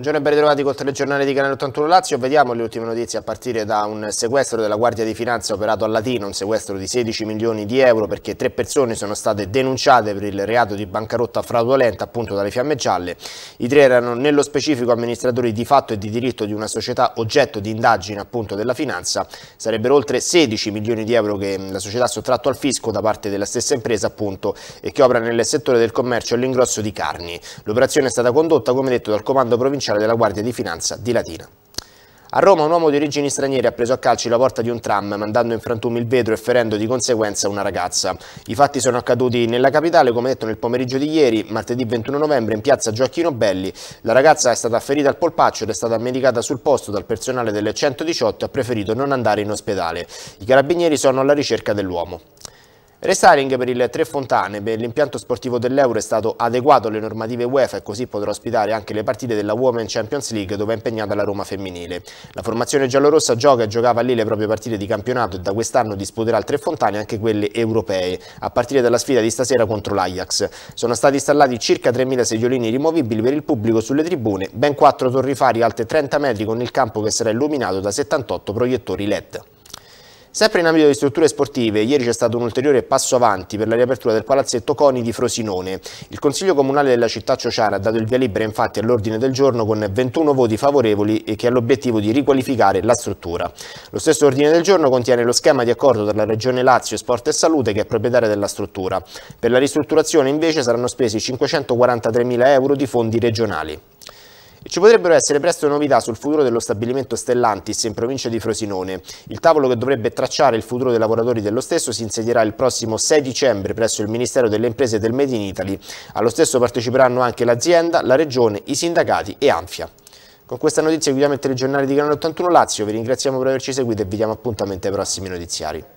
Buongiorno e ben ritrovati col telegiornale di Canale 81 Lazio. Vediamo le ultime notizie a partire da un sequestro della Guardia di Finanza operato a Latina, un sequestro di 16 milioni di euro perché tre persone sono state denunciate per il reato di bancarotta fraudolenta appunto dalle fiamme gialle. I tre erano nello specifico amministratori di fatto e di diritto di una società oggetto di indagine appunto della finanza. Sarebbero oltre 16 milioni di euro che la società ha sottratto al fisco da parte della stessa impresa appunto e che opera nel settore del commercio all'ingrosso di carni. L'operazione è stata condotta come detto dal comando provinciale ufficiale della Guardia di Finanza di Latina. A Roma un uomo di origini straniere ha preso a calci la porta di un tram, mandando in frantumi il vetro e ferendo di conseguenza una ragazza. I fatti sono accaduti nella capitale, come detto nel pomeriggio di ieri, martedì 21 novembre, in piazza Gioacchino Belli. La ragazza è stata ferita al polpaccio ed è stata medicata sul posto dal personale delle 118 e ha preferito non andare in ospedale. I carabinieri sono alla ricerca dell'uomo. Restyling per il Tre Fontane per l'impianto sportivo dell'Euro è stato adeguato alle normative UEFA e così potrà ospitare anche le partite della Women Champions League dove è impegnata la Roma femminile. La formazione giallorossa gioca e giocava lì le proprie partite di campionato e da quest'anno disputerà al Tre Fontane anche quelle europee, a partire dalla sfida di stasera contro l'Ajax. Sono stati installati circa 3.000 seggiolini rimovibili per il pubblico sulle tribune, ben 4 torrifari alte 30 metri con il campo che sarà illuminato da 78 proiettori LED. Sempre in ambito di strutture sportive, ieri c'è stato un ulteriore passo avanti per la riapertura del palazzetto Coni di Frosinone. Il Consiglio Comunale della città Ciociara ha dato il via libera infatti all'ordine del giorno con 21 voti favorevoli e che ha l'obiettivo di riqualificare la struttura. Lo stesso ordine del giorno contiene lo schema di accordo tra la Regione Lazio Sport e Salute che è proprietaria della struttura. Per la ristrutturazione invece saranno spesi 543.000 euro di fondi regionali. Ci potrebbero essere presto novità sul futuro dello stabilimento Stellantis in provincia di Frosinone. Il tavolo che dovrebbe tracciare il futuro dei lavoratori dello stesso si insedierà il prossimo 6 dicembre presso il Ministero delle Imprese e del Made in Italy. Allo stesso parteciperanno anche l'azienda, la regione, i sindacati e Anfia. Con questa notizia chiudiamo il telegiornale di Canale 81 Lazio, vi ringraziamo per averci seguito e vi diamo appuntamento ai prossimi notiziari.